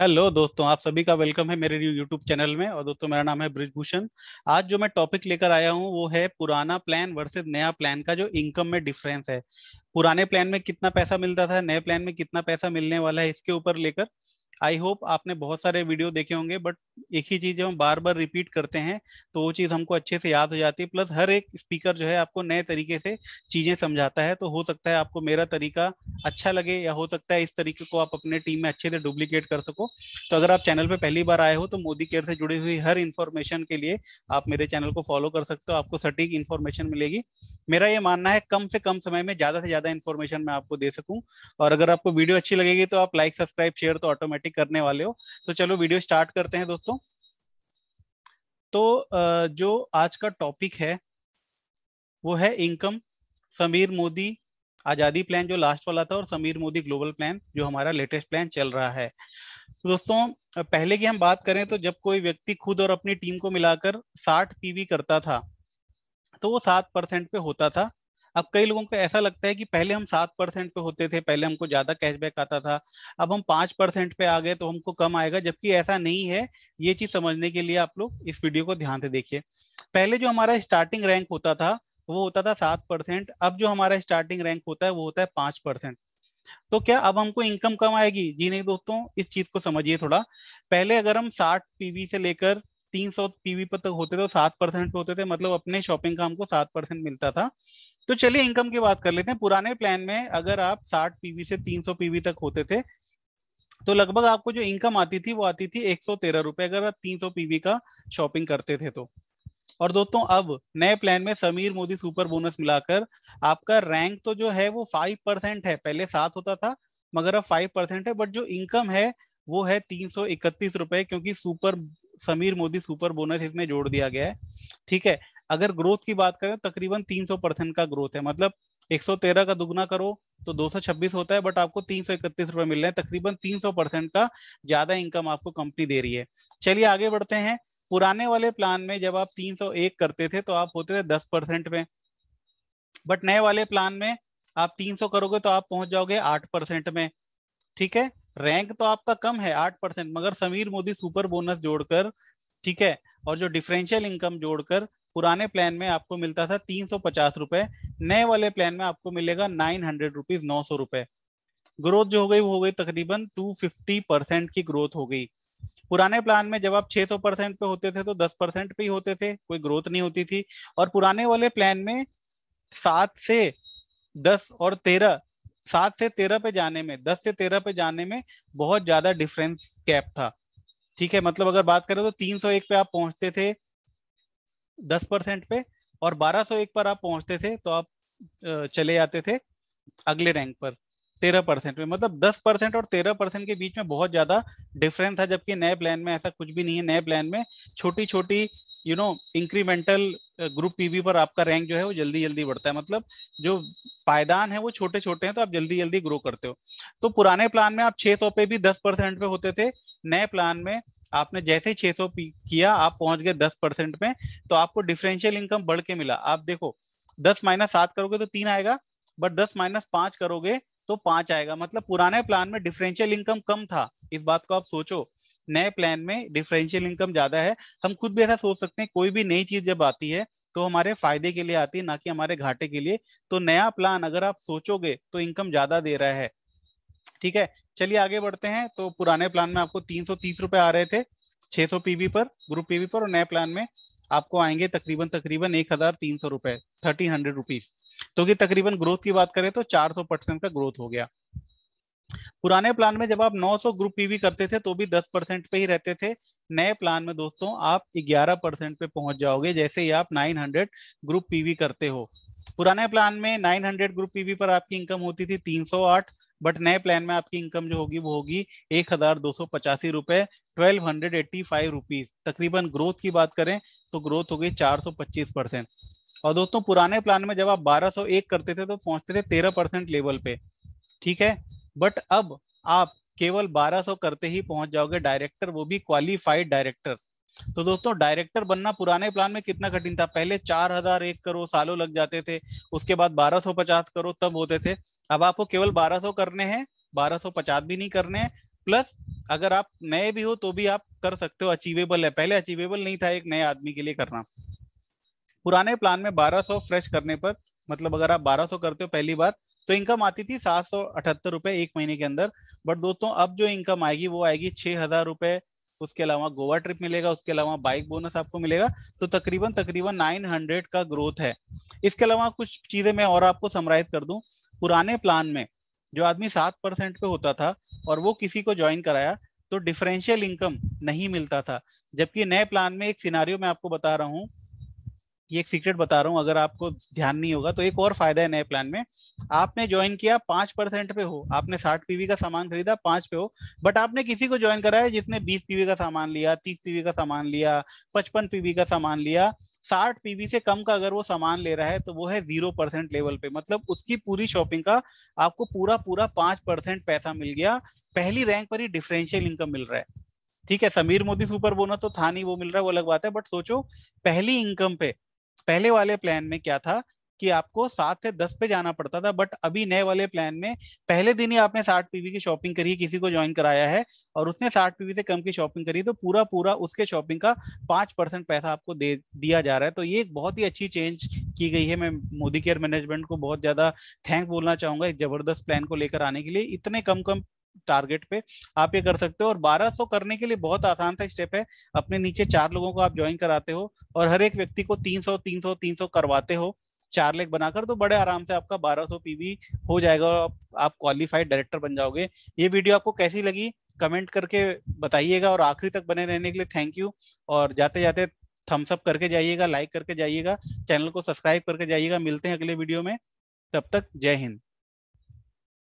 hello दोस्तों आप सभी का वेलकम है मेरे यूट्यूब चैनल में और दोस्तों मेरा नाम है ब्रिजभूषण आज जो मैं टॉपिक लेकर आया हूं वो है पुराना प्लान वर्सेस नया प्लान का जो इनकम में डिफरेंस है पुराने प्लान में कितना पैसा मिलता था नए प्लान में कितना पैसा मिलने वाला है इसके ऊपर लेकर आई होप आपने बहुत सारे वीडियो देखे होंगे बट एक ही चीज जब हम बार बार रिपीट करते हैं तो वो चीज हमको अच्छे से याद हो जाती है प्लस हर एक स्पीकर जो है आपको नए तरीके से चीजें समझाता है तो हो सकता है आपको मेरा तरीका अच्छा लगे या हो सकता है इस तरीके को आप अपने टीम में अच्छे से डुप्लीकेट कर सको तो अगर आप चैनल पर पहली बार आए हो तो मोदी केयर से जुड़ी हुई हर इन्फॉर्मेशन के लिए आप मेरे चैनल को फॉलो कर सकते हो आपको सटीक इन्फॉर्मेशन मिलेगी मेरा ये मानना है कम से कम समय में ज्यादा से ज्यादा इन्फॉर्मेशन मैं आपको दे सकूँ और अगर आपको वीडियो अच्छी लगेगी तो आप लाइक सब्सक्राइब शेयर तो ऑटोमेटिक बातें करने वाले हो तो चलो वीडियो स्टार्ट करते हैं दोस्तों तो जो आज का टॉपिक है वो है इनकम समीर मोदी आज़ादी प्लान जो लास्ट वाला था और समीर मोदी ग्लोबल प्लान जो हमारा लेटेस्ट प्लान चल रहा है तो दोस्तों पहले की हम बात करें तो जब कोई व्यक्ति खुद और अपनी टीम को मिलाकर 60 पीवी करता था तो वो सात परसेंट पे होता था अब कई लोगों को ऐसा लगता है कि पहले हम सात परसेंट पे होते थे पहले हमको ज्यादा कैशबैक आता था अब हम पांच परसेंट पे आ गए तो हमको कम आएगा जबकि ऐसा नहीं है ये चीज समझने के लिए आप लोग इस वीडियो को ध्यान से देखिए पहले जो हमारा स्टार्टिंग रैंक होता था वो होता था सात परसेंट अब जो हमारा स्टार्टिंग रैंक होता है वो होता है पांच परसेंट तो क्या अब हमको इनकम कम आएगी जी नहीं दोस्तों इस चीज को समझिए थोड़ा पहले अगर हम साठ पीवी से लेकर तीन सौ पीवी पर तक होते थे सात परसेंट होते थे मतलब अपने शॉपिंग का हमको सात परसेंट मिलता था तो चलिए इनकम की बात कर लेते हैं पुराने प्लान में अगर आप साठ पीवी से तीन सौ पीवी तक होते थे तो लगभग आपको जो इनकम आती थी वो आती थी एक सौ तेरह रुपए अगर आप तीन सौ पीवी का शॉपिंग करते थे तो और दोस्तों अब नए प्लान में समीर मोदी सुपर बोनस मिलाकर आपका रैंक तो जो है वो फाइव परसेंट है पहले सात होता था मगर अब फाइव परसेंट है बट जो इनकम है वो है तीन सौ इकतीस रुपए क्योंकि super Sameer Modi super bonus इसमें जोड़ दिया गया है ठीक है अगर ग्रोथ की बात करें तकरीबन 300 परसेंट का ग्रोथ है मतलब 113 का दुगना करो तो 226 होता है बट आपको तीन सौ इकतीस रुपए मिल रहे हैं तकरीबन 300 परसेंट का ज्यादा इनकम आपको कंपनी दे रही है चलिए आगे बढ़ते हैं पुराने वाले प्लान में जब आप 301 करते थे तो आप होते थे 10 परसेंट में बट नए वाले प्लान में आप 300 करोगे तो आप पहुंच जाओगे आठ परसेंट में ठीक है रैंक तो आपका कम है आठ परसेंट मगर समीर मोदी सुपर बोनस जोड़कर ठीक है और जो डिफरेंशियल इनकम जोड़कर पुराने प्लान में आपको मिलता था तीन सौ पचास रुपए नए वाले प्लान में आपको मिलेगा नाइन हंड्रेड रुपीज नौ सौ रुपए ग्रोथ जो हो गई वो हो गई तकरीबन टू फिफ्टी परसेंट की ग्रोथ हो गई पुराने प्लान में जब आप 600 परसेंट पे होते थे तो 10 परसेंट पे ही होते थे कोई ग्रोथ नहीं होती थी और पुराने वाले प्लान में सात से दस और तेरह सात से तेरह पे जाने में दस से तेरह पे जाने में बहुत ज्यादा डिफरेंस कैप था ठीक है मतलब अगर बात करें तो तीन सौ एक पे आप पहुंचते थे दस परसेंट पे और बारह सौ एक पर आप पहुंचते थे तो आप चले जाते थे अगले रैंक पर तेरह परसेंट में मतलब दस परसेंट और तेरह परसेंट के बीच में बहुत ज्यादा डिफरेंस था जबकि नए प्लान में ऐसा कुछ भी नहीं है नए प्लान में छोटी छोटी you know incremental group PV पर आपका रैंक जो है वो जल्दी जल्दी बढ़ता है मतलब जो पायदान है वो छोटे छोटे हैं तो आप जल्दी जल्दी ग्रो करते हो तो पुराने प्लान में आप सौ पे भी दस परसेंट पे होते थे नए प्लान में आपने जैसे ही सौ किया आप पहुंच गए दस परसेंट में तो आपको डिफरेंशियल इनकम बढ़ के मिला आप देखो दस माइनस सात करोगे तो तीन आएगा बट दस माइनस पांच करोगे तो पांच आएगा मतलब पुराने प्लान में डिफरेंशियल इनकम कम था इस बात को आप सोचो नए प्लान में डिफरेंशियल इनकम ज्यादा है हम खुद भी ऐसा सोच सकते हैं कोई भी नई चीज जब आती है तो हमारे फायदे के लिए आती है ना कि हमारे घाटे के लिए तो नया प्लान अगर आप सोचोगे तो इनकम ज्यादा दे रहा है ठीक है चलिए आगे बढ़ते हैं तो पुराने प्लान में आपको तीन रुपए आ रहे थे 600 पीबी पर ग्रुप पीबी पर और नए प्लान में आपको आएंगे तकरीबन तकरीबन एक हजार तीन सौ रुपए थर्टीन हंड्रेड रुपीज तो कि तकरीबन ग्रोथ की बात करें तो चार सौ परसेंट का ग्रोथ हो गया पुराने प्लान में जब आप नौ सौ ग्रुप पीवी करते थे तो भी दस परसेंट पे ही रहते थे नए प्लान में दोस्तों आप ग्यारह परसेंट पे पहुंच जाओगे जैसे ही आप हंड्रेड ग्रुप पीवी करते हो पुराने प्लान में नाइन हंड्रेड ग्रुप पीवी पर आपकी इनकम होती थी तीन सौ आठ बट नए प्लान में आपकी इनकम जो होगी वो होगी एक हजार दो सौ पचासी रुपए twelve hundred eighty five rupees तकरीबन ग्रोथ की बात करें तो ग्रोथ हो गई चार सौ पच्चीस परसेंट और दोस्तों पुराने प्लान में जब आप बारह सौ एक करते थे तो पहुंचते थे तेरह परसेंट लेवल पे ठीक है बट अब आप केवल बारह सौ करते ही पहुंच जाओगे डायरेक्टर वो भी क्वालिफाइड डायरेक्टर तो दोस्तों डायरेक्टर बनना पुराने प्लान में कितना कठिन था पहले चार हजार एक करोड़ सालों लग जाते थे उसके बाद बारह सौ पचास करोड़ तब होते थे अब आपको केवल बारह सौ करने हैं बारह सौ पचास भी नहीं करने हैं प्लस अगर आप नए भी हो तो भी आप कर सकते हो अचीवेबल है पहले अचीवेबल नहीं था एक नए आदमी के लिए करना पुराने प्लान में सौ फ्रेश करने पर मतलब अगर आप सौ करते हो पहली बार तो इनकम आती थी सात सौ अठहत्तर रुपए एक महीने के अंदर बट दोस्तों अब जो इनकम आएगी वो आएगी छह हजार रुपए उसके अलावा गोवा ट्रिप मिलेगा उसके अलावा बाइक बोनस आपको मिलेगा तो तकरीबन तकरीबन 900 का ग्रोथ है इसके अलावा कुछ चीजें मैं और आपको समराइज कर दूं पुराने प्लान में जो आदमी सात परसेंट पे होता था और वो किसी को ज्वाइन कराया तो डिफरेंशियल इनकम नहीं मिलता था जबकि नए प्लान में एक सिनारियो मैं आपको बता रहा हूँ ये एक सीक्रेट बता रहा हूँ अगर आपको ध्यान नहीं होगा तो एक और फायदा है नए प्लान में आपने ज्वाइन किया पांच परसेंट पे हो आपने साठ पीवी का सामान खरीदा पांच पे हो बट आपने किसी को ज्वाइन कराया जिसने बीस पीवी का सामान लिया तीस पीवी का सामान लिया पचपन पीवी का सामान लिया साठ पीवी से कम का अगर वो सामान ले रहा है तो वो है जीरो परसेंट लेवल पे मतलब उसकी पूरी शॉपिंग का आपको पूरा पूरा पांच परसेंट पैसा मिल गया पहली रैंक पर ही डिफरेंशियल इनकम मिल रहा है ठीक है समीर मोदी सुपर बोनस तो था नहीं वो मिल रहा है वो अलग बात है बट सोचो पहली इनकम पे पहले वाले प्लान में क्या था कि आपको सात से दस पे जाना पड़ता था बट अभी नए वाले प्लान में पहले दिन ही आपने साठ पीवी की शॉपिंग करी किसी को ज्वाइन कराया है और उसने साठ पीवी से कम की शॉपिंग करी तो पूरा पूरा उसके शॉपिंग का पांच परसेंट पैसा आपको दे दिया जा रहा है तो ये एक बहुत ही अच्छी चेंज की गई है मैं मोदी केयर मैनेजमेंट को बहुत ज्यादा थैंक बोलना चाहूंगा इस जबरदस्त प्लान को लेकर आने के लिए इतने कम कम टारगेट पे आप ये कर सकते हो और 1200 करने के लिए बहुत आसान था स्टेप है अपने नीचे चार लोगों को आप ज्वाइन कराते हो और हर एक व्यक्ति को 300 300 300 करवाते हो चार लेख बनाकर तो बड़े आराम से आपका 1200 पीवी हो जाएगा और आप, क्वालिफाइड डायरेक्टर बन जाओगे ये वीडियो आपको कैसी लगी कमेंट करके बताइएगा और आखिरी तक बने रहने के लिए थैंक यू और जाते जाते थम्सअप करके जाइएगा लाइक करके जाइएगा चैनल को सब्सक्राइब करके जाइएगा मिलते हैं अगले वीडियो में तब तक जय हिंद